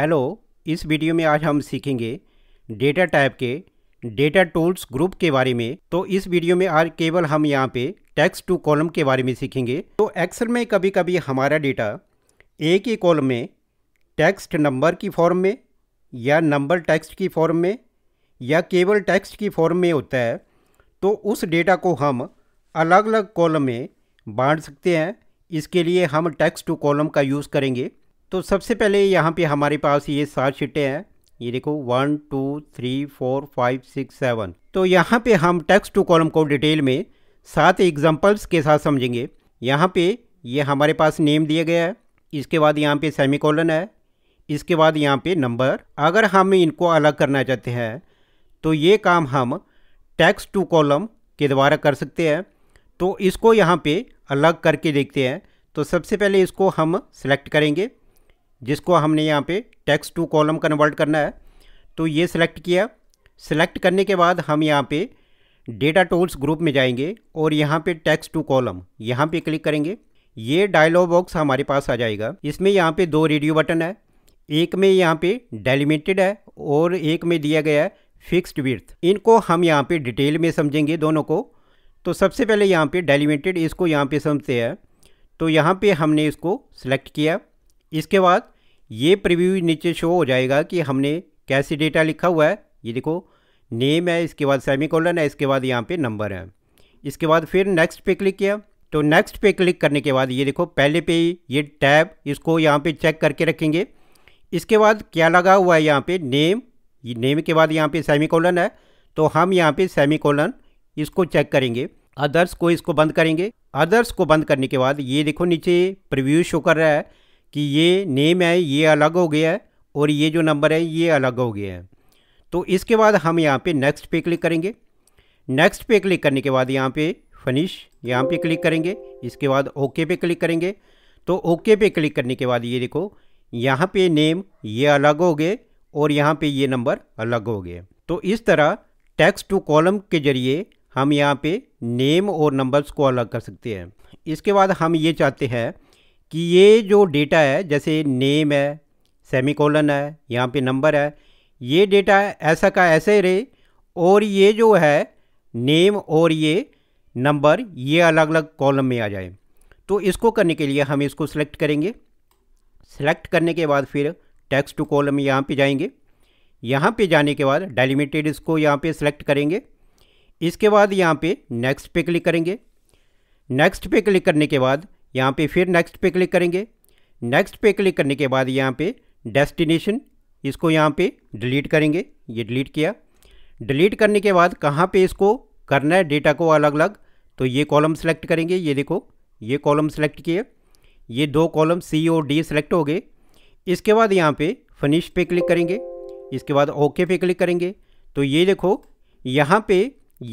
hello इस video में आज हम सीखेंगे डेटा टाइप के डेटा टूल्स ग्रुप के बारे में तो इस वीडियो में आज केवल हम यहाँ पे टेक्स्ट टू कॉलम के बारे में सीखेंगे तो एक्सेल में कभी कभी हमारा डेटा एक ही कॉलम में टेक्स्ट नंबर की फॉर्म में या नंबर टेक्स्ट की फॉर्म में या केवल टेक्स्ट की फॉर्म में होता है तो उस डेटा को हम अलग अलग कॉलम में बांट सकते हैं इसके लिए हम टेक्स्ट टू कॉलम का यूज़ करेंगे तो सबसे पहले यहाँ पे हमारे पास ये सात शीटें हैं ये देखो one two three four five six seven तो यहाँ पे हम टेक्स्ट टू कॉलम को डिटेल में सात एग्जांपल्स के साथ समझेंगे यहाँ पे ये हमारे पास नेम दिया गया है इसके बाद यहाँ पे कॉलन है इसके बाद यहाँ पे नंबर अगर हम इनको अलग करना चाहते हैं तो ये काम हम टैक्स टू कॉलम के द्वारा कर सकते हैं तो इसको यहाँ पर अलग करके देखते हैं तो सबसे पहले इसको हम सेलेक्ट करेंगे जिसको हमने यहाँ पे टेक्स्ट टू कॉलम कन्वर्ट करना है तो ये सिलेक्ट किया सिलेक्ट करने के बाद हम यहाँ पे डेटा टूल्स ग्रुप में जाएंगे और यहाँ पे टेक्स्ट टू कॉलम यहाँ पे क्लिक करेंगे ये डायलॉग बॉक्स हमारे पास आ जाएगा इसमें यहाँ पे दो रेडियो बटन है एक में यहाँ पे डेलिमिटेड है और एक में दिया गया है फिक्स्ड विर्थ इनको हम यहाँ पे डिटेल में समझेंगे दोनों को तो सबसे पहले यहाँ पे डेलिमिटेड इसको यहाँ पे समझते हैं तो यहाँ पे हमने इसको सिलेक्ट किया इसके बाद ये प्रीव्यू नीचे शो हो जाएगा कि हमने कैसे डेटा लिखा हुआ है ये देखो नेम है इसके बाद सेमी कॉलन है इसके बाद यहाँ पे नंबर है इसके बाद फिर नेक्स्ट पे क्लिक किया तो नेक्स्ट पे क्लिक करने के बाद ये देखो पहले पे ही ये टैब इसको यहाँ पे चेक करके रखेंगे इसके बाद क्या लगा हुआ है यहाँ पे नेम ये नेम के बाद यहाँ पे सेमी है तो हम यहाँ पे सेमी कॉलन इसको चेक करेंगे अदर्स को इसको बंद करेंगे अदर्स को बंद करने के बाद ये देखो नीचे प्रिव्यू शो कर रहा है कि ये नेम है ये अलग हो गया है और ये जो नंबर है ये अलग हो गया है तो इसके बाद हम यहाँ पे नेक्स्ट पे क्लिक करेंगे नेक्स्ट पे क्लिक करने के बाद यहाँ पे फिनिश यहाँ पे क्लिक करेंगे इसके बाद ओके पे क्लिक करेंगे तो ओके पे क्लिक करने के बाद ये देखो यहाँ पे नेम ये अलग हो गए और यहाँ पे ये नंबर अलग हो गए तो इस तरह टैक्स टू कॉलम के जरिए हम यहाँ पे नेम और नंबर्स को अलग कर सकते हैं इसके बाद हम ये चाहते हैं कि ये जो डेटा है जैसे नेम है कॉलन है यहाँ पे नंबर है ये डेटा ऐसा का ऐसे रहे और ये जो है नेम और ये नंबर ये अलग अलग कॉलम में आ जाए तो इसको करने के लिए हम इसको सिलेक्ट करेंगे सिलेक्ट करने के बाद फिर टेक्स्ट टू कॉलम यहाँ पे जाएंगे यहाँ पे जाने के बाद डेलिमिटेड इसको यहाँ पे सिलेक्ट करेंगे इसके बाद यहाँ पे नेक्स्ट पे क्लिक करेंगे नेक्स्ट पे क्लिक करने के बाद यहाँ पे फिर नेक्स्ट पे क्लिक करेंगे नेक्स्ट पे क्लिक करने के बाद यहाँ पे डेस्टिनेशन इसको यहाँ पे डिलीट करेंगे ये डिलीट किया डिलीट करने के बाद कहाँ पे इसको करना है डेटा को अलग अलग तो ये कॉलम सेलेक्ट करेंगे ये देखो ये कॉलम सेलेक्ट किए ये दो कॉलम सी और डी सेलेक्ट हो गए इसके बाद यहाँ पे फिनिश पे क्लिक करेंगे इसके बाद ओके पे क्लिक करेंगे तो ये देखो यहाँ पे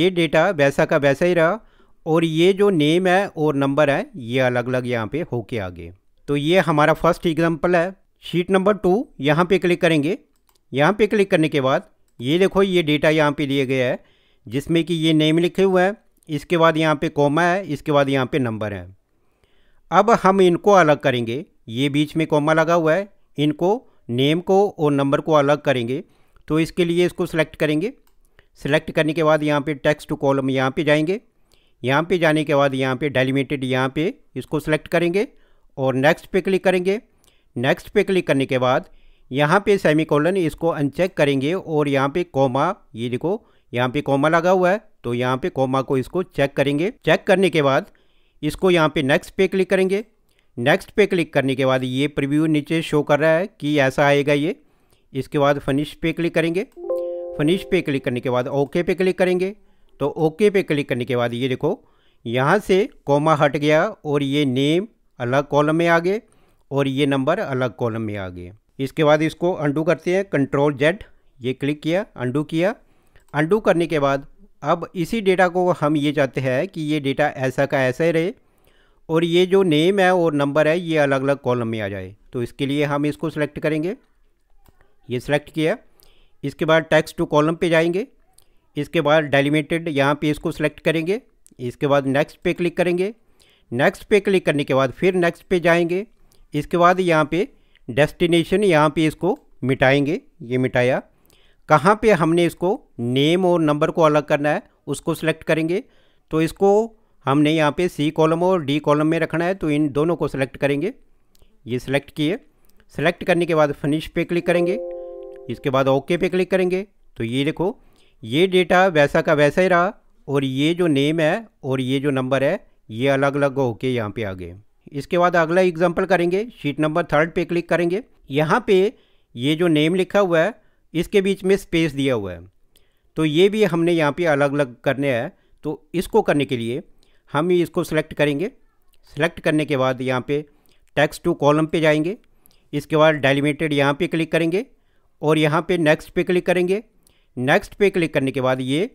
ये डेटा वैसा का वैसा ही रहा और ये जो नेम है और नंबर है ये अलग अलग यहाँ पे होके आगे तो ये हमारा फर्स्ट एग्जांपल है शीट नंबर टू यहाँ पे क्लिक करेंगे यहाँ पे क्लिक करने के बाद ये देखो ये डेटा यहाँ पे दिए गया है जिसमें कि ये नेम लिखे हुए हैं इसके बाद यहाँ पे कॉमा है इसके बाद यहाँ पे नंबर है अब हम इनको अलग करेंगे ये बीच में कॉमा लगा हुआ है इनको नेम को और नंबर को अलग करेंगे तो इसके लिए इसको सिलेक्ट करेंगे सिलेक्ट करने के बाद यहाँ पे टेक्स्ट कॉलम यहाँ पे जाएंगे यहाँ पे जाने के बाद यहाँ पे डेलीमेटेड यहाँ पे इसको सेलेक्ट करेंगे और नेक्स्ट पे क्लिक करेंगे नेक्स्ट पे क्लिक करने के बाद यहाँ पे कॉलन इसको अनचेक करेंगे और यहाँ पे कोमा ये देखो यहाँ पे कोमा लगा हुआ है तो यहाँ पे कोमा को इसको चेक करेंगे चेक करने के बाद इसको यहाँ पे नेक्स्ट पे क्लिक करेंगे नेक्स्ट पे क्लिक करने के बाद ये प्रिव्यू नीचे शो कर रहा है कि ऐसा आएगा ये इसके बाद फिनिश पे क्लिक करेंगे फिनिश पे क्लिक करने के बाद ओके पे क्लिक करेंगे तो ओके पे क्लिक करने के बाद ये देखो यहाँ से कोमा हट गया और ये नेम अलग कॉलम में आ गए और ये नंबर अलग कॉलम में आ गए इसके बाद इसको अंडू करते हैं कंट्रोल जेड ये क्लिक किया अंडू किया अंडू करने के बाद अब इसी डेटा को हम ये चाहते हैं कि ये डेटा ऐसा का ऐसा ही रहे और ये जो नेम है और नंबर है ये अलग अलग कॉलम में आ जाए तो इसके लिए हम इसको सेलेक्ट करेंगे ये सिलेक्ट किया इसके बाद टैक्स टू कॉलम पे जाएंगे इसके बाद डेलीमेटेड यहाँ पे इसको सेलेक्ट करेंगे इसके बाद नेक्स्ट पे क्लिक करेंगे नेक्स्ट पे क्लिक करने के बाद फिर नेक्स्ट पे जाएंगे इसके बाद यहाँ पे डेस्टिनेशन यहाँ पे इसको मिटाएंगे ये मिटाया कहाँ पे हमने इसको नेम और नंबर को अलग करना है उसको सिलेक्ट करेंगे तो इसको हमने यहाँ पे सी कॉलम और डी कॉलम में रखना है तो इन दोनों को सिलेक्ट करेंगे ये सिलेक्ट किए सिलेक्ट करने के बाद फिनिश पे क्लिक करेंगे इसके बाद ओके पे क्लिक करेंगे तो ये देखो ये डेटा वैसा का वैसा ही रहा और ये जो नेम है और ये जो नंबर है ये अलग अलग होके यहाँ पे आ गए इसके बाद अगला एग्जाम्पल करेंगे शीट नंबर थर्ड पे क्लिक करेंगे यहाँ पे ये जो नेम लिखा हुआ है इसके बीच में स्पेस दिया हुआ है तो ये भी हमने यहाँ पे अलग अलग करने हैं तो इसको करने के लिए हम इसको सेलेक्ट करेंगे सेलेक्ट करने के बाद यहाँ पे टैक्स टू कॉलम पे जाएंगे इसके बाद डेलीमेटेड यहाँ पे क्लिक करेंगे और यहाँ पे नेक्स्ट पे क्लिक करेंगे नेक्स्ट पे क्लिक करने के बाद ये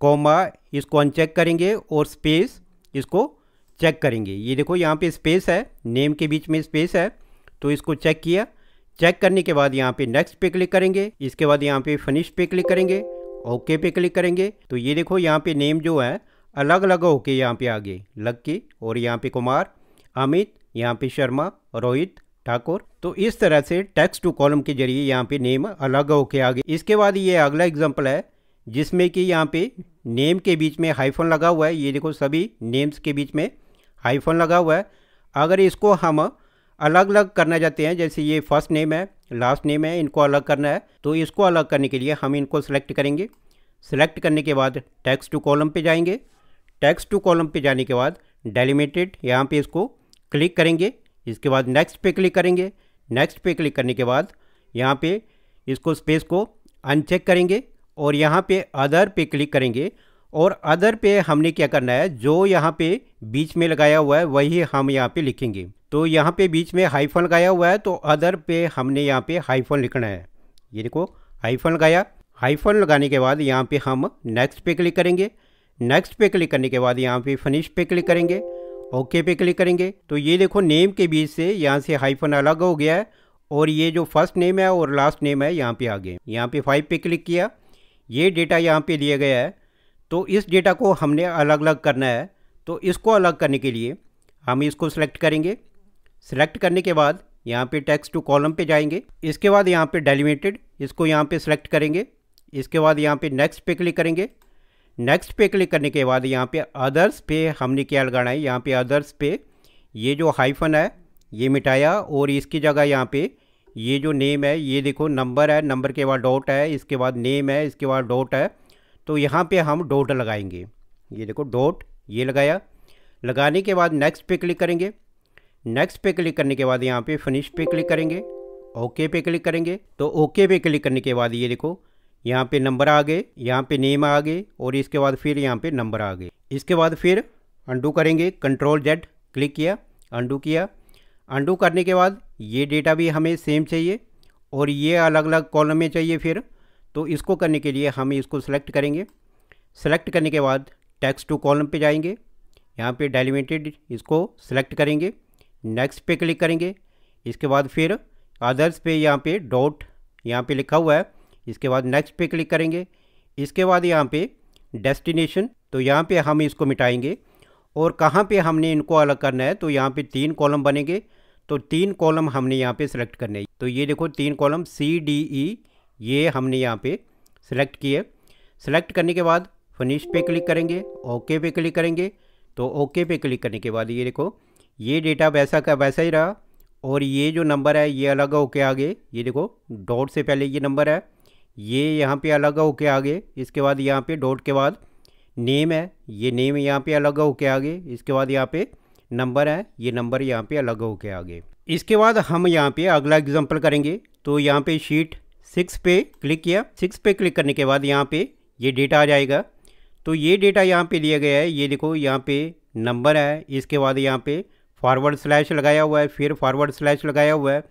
कॉमा इसको अनचेक करेंगे और स्पेस इसको चेक करेंगे ये देखो यहाँ पे स्पेस है नेम के बीच में स्पेस है तो इसको चेक किया चेक करने के बाद यहाँ पे नेक्स्ट पे क्लिक करेंगे इसके बाद यहाँ पे फिनिश पे क्लिक करेंगे ओके पे क्लिक करेंगे तो ये देखो यहाँ पे नेम जो है अलग अलग होके यहाँ पे आगे लग के और यहाँ पे कुमार अमित यहाँ पे शर्मा रोहित ठाकुर तो इस तरह से टेक्स्ट टू कॉलम के जरिए यहाँ पे नेम अलग होके आगे इसके बाद ये अगला एग्जाम्पल है जिसमें कि यहाँ पे नेम के बीच में हाइफन लगा हुआ है ये देखो सभी नेम्स के बीच में हाइफन लगा हुआ है अगर इसको हम अलग अलग करना चाहते हैं जैसे ये फर्स्ट नेम है लास्ट नेम है इनको अलग करना है तो इसको अलग करने के लिए हम इनको सेलेक्ट करेंगे सिलेक्ट करने के बाद टैक्स टू कॉलम पे जाएंगे टैक्स टू कॉलम पे जाने के बाद डेलीमेटेड यहाँ पे इसको क्लिक करेंगे इसके बाद नेक्स्ट पे क्लिक करेंगे नेक्स्ट पे क्लिक करने के बाद यहाँ पे इसको स्पेस को अनचेक करेंगे और यहाँ पे अदर पे क्लिक करेंगे और अदर पे हमने क्या करना है जो यहाँ पे बीच में लगाया हुआ है वही हम यहाँ पे लिखेंगे तो यहाँ पे बीच में हाईफोन लगाया हुआ है तो अदर पे हमने यहाँ पे हाईफोन लिखना है ये देखो हाईफोन लगाया हाईफोन लगाने के बाद यहाँ पे हम नेक्स्ट पे क्लिक करेंगे नेक्स्ट पे क्लिक करने के बाद यहाँ पे फिनिश पे क्लिक करेंगे ओके पे क्लिक करेंगे तो ये देखो नेम के बीच से यहाँ से हाइफन अलग हो गया है और ये जो फर्स्ट नेम है और लास्ट नेम है यहाँ पे आ गए यहाँ पे फाइव पे क्लिक किया ये डेटा यहाँ पे दिया गया है तो इस डेटा को हमने अलग अलग करना है तो इसको अलग करने के लिए हम इसको सिलेक्ट करेंगे सिलेक्ट करने के बाद यहाँ पे टेक्स्ट टू कॉलम पे जाएंगे इसके बाद यहाँ पे डेलीमेटेड इसको यहाँ पे सिलेक्ट करेंगे इसके बाद यहाँ पे नेक्स्ट पे क्लिक करेंगे नेक्स्ट पे क्लिक करने के बाद यहाँ पे अदर्स पे हमने क्या लगाना है यहाँ पे अदर्स पे ये जो हाइफन है ये मिटाया और इसकी जगह यहाँ पे ये जो नेम है ये देखो नंबर है नंबर के बाद डॉट है इसके बाद नेम है इसके बाद डॉट है तो यहाँ पे हम डॉट लगाएंगे ये देखो डॉट ये लगाया लगाने के बाद नेक्स्ट पे क्लिक करेंगे नेक्स्ट पे क्लिक करने के बाद यहाँ पे फिनिश पे क्लिक करेंगे ओके पे क्लिक करेंगे तो ओके पे क्लिक करने के बाद ये देखो यहाँ पे नंबर आ गए यहाँ पे नेम आ गए और इसके बाद फिर यहाँ पे नंबर आ गए इसके बाद फिर अंडू करेंगे कंट्रोल जेड क्लिक किया अंडू किया अंडू करने के बाद ये डेटा भी हमें सेम चाहिए और ये अलग अलग कॉलम में चाहिए फिर तो इसको करने के लिए हम इसको सेलेक्ट करेंगे सेलेक्ट करने के बाद टैक्स टू कॉलम पे जाएंगे यहाँ पे डेलीमेटेड इसको सेलेक्ट करेंगे नेक्स्ट पे क्लिक करेंगे इसके बाद फिर अदर्स पे यहाँ पे डॉट यहाँ पे लिखा हुआ है इसके बाद नेक्स्ट पे क्लिक करेंगे इसके बाद यहाँ पे डेस्टिनेशन तो यहाँ पे हम इसको मिटाएंगे और कहाँ पे हमने इनको अलग करना है तो यहाँ पे तीन कॉलम बनेंगे तो तीन कॉलम हमने यहाँ पे सेलेक्ट करने हैं तो ये देखो तीन कॉलम सी डी ई ये हमने यहाँ पे सेलेक्ट किए सेलेक्ट करने के बाद फिनिश पे क्लिक करेंगे ओके पे क्लिक करेंगे तो ओके पे क्लिक करने के बाद ये देखो ये डेटा वैसा का वैसा ही रहा और ये जो नंबर है ये अलग होके आगे ये देखो डॉट से पहले ये नंबर है ये यहाँ पे अलग होके आगे इसके बाद यहाँ पे डॉट के बाद नेम है ये नेम यहाँ पे अलग होके आगे इसके बाद यहाँ पे नंबर है ये नंबर यहाँ पे अलग होके आगे इसके बाद हम यहाँ पे अगला एग्जांपल करेंगे तो यहाँ पे शीट सिक्स पे क्लिक किया सिक्स पे क्लिक करने के बाद यहाँ पे ये डेटा आ जाएगा तो ये डेटा यहाँ पे दिया गया है ये देखो यहाँ पे नंबर है इसके बाद यहाँ पे फॉरवर्ड स्लैश लगाया हुआ है फिर फॉरवर्ड स्लैश लगाया हुआ है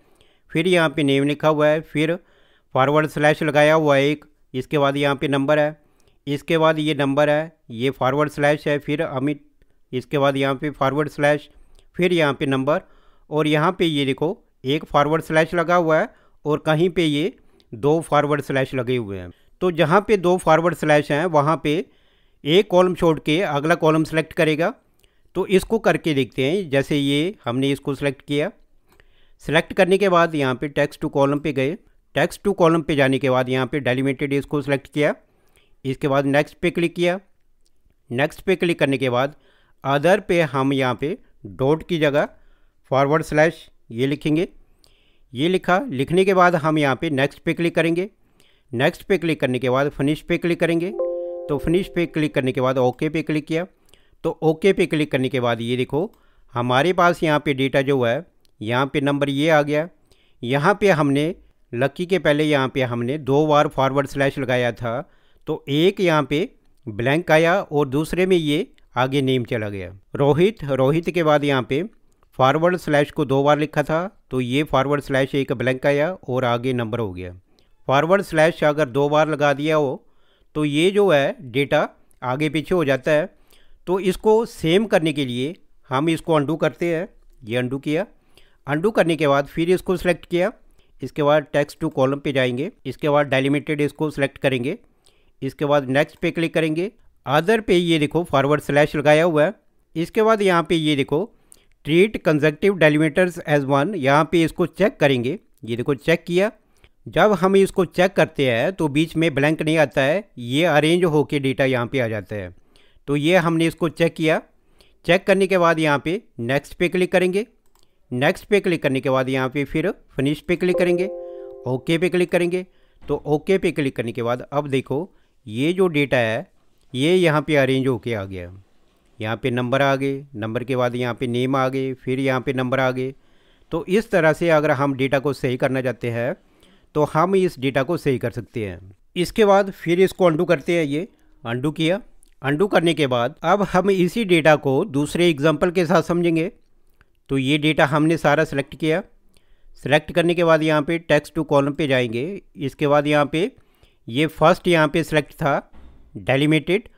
फिर यहाँ पे नेम लिखा हुआ है फिर फॉरवर्ड स्लैश लगाया हुआ है एक इसके बाद यहाँ पे नंबर है इसके बाद ये नंबर है ये फॉरवर्ड स्लैश है फिर अमित इसके बाद यहाँ पे फॉरवर्ड स्लैश फिर यहाँ पे नंबर और यहाँ पे ये देखो एक फॉरवर्ड स्लैश लगा हुआ है और कहीं पे ये दो फॉरवर्ड स्लैश लगे हुए हैं तो जहाँ पे दो फॉरवर्ड स्लैश हैं वहाँ पे एक कॉलम छोड़ के अगला कॉलम सेलेक्ट करेगा तो इसको करके देखते हैं जैसे ये हमने इसको सेलेक्ट किया सेलेक्ट करने के बाद यहाँ पर टेक्स्ट टू कॉलम पर गए टेक्स्ट टू कॉलम पे जाने के बाद यहाँ पे डेलीमेटेड इसको सेलेक्ट किया इसके बाद नेक्स्ट पे क्लिक किया नेक्स्ट पे क्लिक करने के बाद अदर पे हम यहाँ पे डॉट की जगह फॉरवर्ड स्लैश ये लिखेंगे ये लिखा लिखने के बाद हम यहाँ पे नेक्स्ट पे क्लिक करेंगे नेक्स्ट पे क्लिक करने के बाद फिनिश पे क्लिक करेंगे तो फिनिश पे क्लिक करने के बाद ओके पे क्लिक किया तो ओके पे क्लिक करने के बाद ये देखो हमारे पास यहाँ पे डेटा जो है यहाँ पे नंबर ये आ गया यहाँ पे हमने लकी के पहले यहाँ पे हमने दो बार फॉरवर्ड स्लैश लगाया था तो एक यहाँ पे ब्लैंक आया और दूसरे में ये आगे नेम चला गया रोहित रोहित के बाद यहाँ पे फॉरवर्ड स्लैश को दो बार लिखा था तो ये फॉरवर्ड स्लैश एक ब्लैंक आया और आगे नंबर हो गया फॉरवर्ड स्लैश अगर दो बार लगा दिया हो तो ये जो है डेटा आगे पीछे हो जाता है तो इसको सेम करने के लिए हम इसको अंडू करते हैं ये अंडू किया अंडू करने के बाद फिर इसको सेलेक्ट किया इसके बाद टेक्स्ट टू कॉलम पे जाएंगे इसके बाद डेलीमिटेड इसको सेलेक्ट करेंगे इसके बाद नेक्स्ट पे क्लिक करेंगे आदर पे ये देखो फॉरवर्ड स्लैश लगाया हुआ है इसके बाद यहाँ पे ये देखो treat consecutive delimiters as one यहाँ पे इसको चेक करेंगे ये देखो चेक किया जब हम इसको चेक करते हैं तो बीच में ब्लैंक नहीं आता है ये अरेंज होके डेटा यहाँ पे आ जाता है तो ये हमने इसको चेक किया चेक करने के बाद यहाँ पे नेक्स्ट पे क्लिक करेंगे नेक्स्ट पे क्लिक करने के बाद यहाँ पे फिर फिनिश पे क्लिक करेंगे ओके पे क्लिक करेंगे तो ओके पे क्लिक करने के बाद अब देखो ये जो डेटा है ये यहाँ पे अरेंज होके आ गया यहाँ पे नंबर आ गए नंबर के बाद यहाँ पे नेम आ गए फिर यहाँ पे नंबर आ गए तो इस तरह से अगर हम डेटा को सही करना चाहते हैं तो हम इस डेटा को सही कर सकते हैं इसके बाद फिर इसको अंडू करते हैं ये अंडू किया अंडू करने के बाद अब हम इसी डेटा को दूसरे एग्जाम्पल के साथ समझेंगे तो ये डेटा हमने सारा सेलेक्ट किया सेलेक्ट करने के बाद यहाँ पे टेक्स्ट टू कॉलम पे जाएंगे इसके बाद यहाँ पे ये फर्स्ट यहाँ पे सेलेक्ट था डेलीमेटेड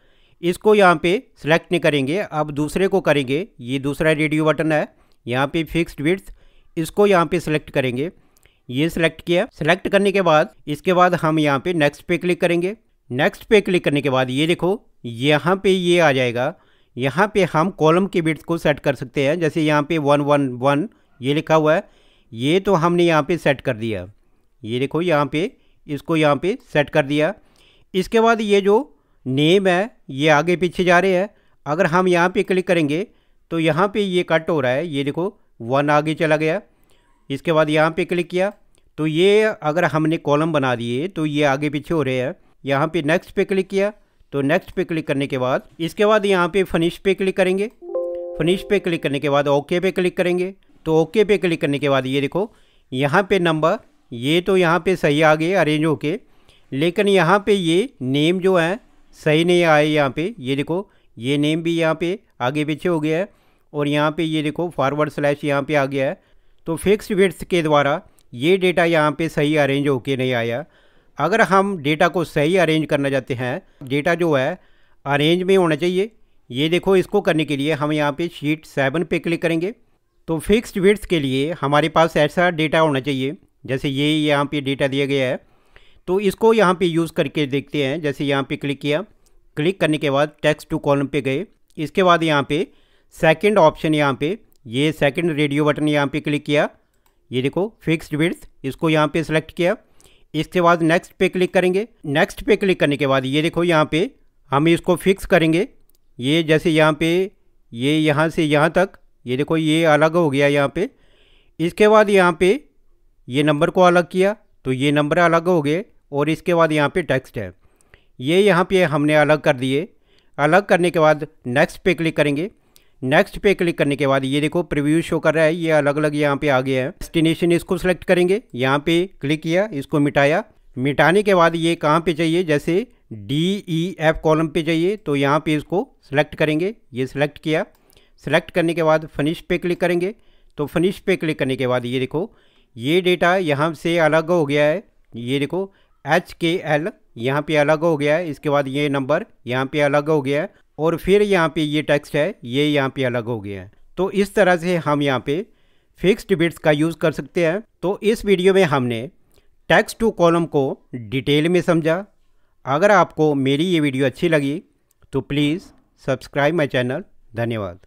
इसको यहाँ पे सेलेक्ट नहीं करेंगे अब दूसरे को करेंगे ये दूसरा रेडियो बटन है यहाँ पे फिक्स्ड विड्थ इसको यहाँ पे सेलेक्ट करेंगे ये सिलेक्ट किया सिलेक्ट करने के बाद इसके बाद हम यहाँ पे नेक्स्ट पे क्लिक करेंगे नेक्स्ट पे क्लिक करने के बाद ये देखो यहाँ पे ये आ जाएगा यहाँ पे हम कॉलम के बिट्स को सेट कर सकते हैं जैसे यहाँ पे वन वन वन ये लिखा हुआ है ये तो हमने यहाँ पे सेट कर दिया ये देखो यहाँ पे इसको यहाँ पे सेट कर दिया इसके बाद ये जो नेम है ये आगे पीछे जा रहे हैं अगर हम यहाँ पे क्लिक करेंगे तो यहाँ पे ये कट हो रहा है ये देखो वन आगे चला गया इसके बाद यहाँ पे क्लिक किया तो ये अगर हमने कॉलम बना दिए तो ये आगे पीछे हो रहे हैं यहाँ पे नेक्स्ट पे क्लिक किया तो नेक्स्ट पे क्लिक करने के बाद इसके बाद यहाँ पे फिनिश पे क्लिक करेंगे फिनिश पे क्लिक करने के बाद ओके पे क्लिक करेंगे तो ओके पे क्लिक करने के बाद ये देखो यहाँ पे नंबर ये तो यहाँ पे सही आ गए अरेंज होके लेकिन यहाँ पे ये नेम जो है सही नहीं आए यहाँ पे ये देखो ये नेम भी यहाँ पे आगे पीछे हो गया है और यहाँ पे ये देखो फॉरवर्ड स्लैश यहाँ पे आ गया है तो फिक्स वेट्स के द्वारा ये डेटा यहाँ पे सही अरेंज होके नहीं आया अगर हम डेटा को सही अरेंज करना चाहते हैं डेटा जो है अरेंज में होना चाहिए ये देखो इसको करने के लिए हम यहाँ पे शीट सेवन पे क्लिक करेंगे तो फिक्स्ड वेट्स के लिए हमारे पास ऐसा डेटा होना चाहिए जैसे ये यहाँ पे डेटा दिया गया है तो इसको यहाँ पे यूज़ करके देखते हैं जैसे यहाँ पे क्लिक किया क्लिक करने के बाद टेक्स्ट टू कॉलम पे गए इसके बाद यहाँ पे सेकंड ऑप्शन यहाँ पे ये सेकंड रेडियो बटन यहाँ पे क्लिक किया ये देखो फिक्स्ड विड्थ इसको यहाँ पे सेलेक्ट किया इसके बाद नेक्स्ट पे क्लिक करेंगे नेक्स्ट पे क्लिक करने के बाद ये देखो यहाँ पे हम इसको फिक्स करेंगे ये जैसे यहाँ पे ये यहाँ से यहाँ तक ये देखो ये अलग हो गया यहाँ पे इसके बाद यहाँ पे ये नंबर को अलग किया तो ये नंबर अलग हो गए और इसके बाद यहाँ पे टेक्स्ट है ये यहाँ पे हमने अलग कर दिए अलग करने के बाद नेक्स्ट पे क्लिक करेंगे नेक्स्ट पे क्लिक करने के बाद ये देखो प्रीव्यू शो कर रहा है ये अलग अलग यहाँ पे आ गया है डेस्टिनेशन इसको सेलेक्ट करेंगे यहाँ पे क्लिक किया इसको मिटाया मिटाने के बाद ये कहाँ पे चाहिए जैसे डी ई एफ कॉलम पे चाहिए तो यहाँ पे इसको सेलेक्ट करेंगे ये सिलेक्ट किया सिलेक्ट करने के बाद फिनिश पे क्लिक करेंगे तो फिनिश पे क्लिक करने के बाद ये देखो ये डेटा यहाँ से अलग हो गया है ये देखो एच के एल यहाँ पर अलग हो गया है इसके बाद ये नंबर यहाँ पे अलग हो गया है और फिर यहाँ पे ये टेक्स्ट है ये यहाँ पे अलग हो गया है तो इस तरह से हम यहाँ पे फिक्स्ड बिट्स का यूज़ कर सकते हैं तो इस वीडियो में हमने टैक्स टू कॉलम को डिटेल में समझा अगर आपको मेरी ये वीडियो अच्छी लगी तो प्लीज़ सब्सक्राइब माई चैनल धन्यवाद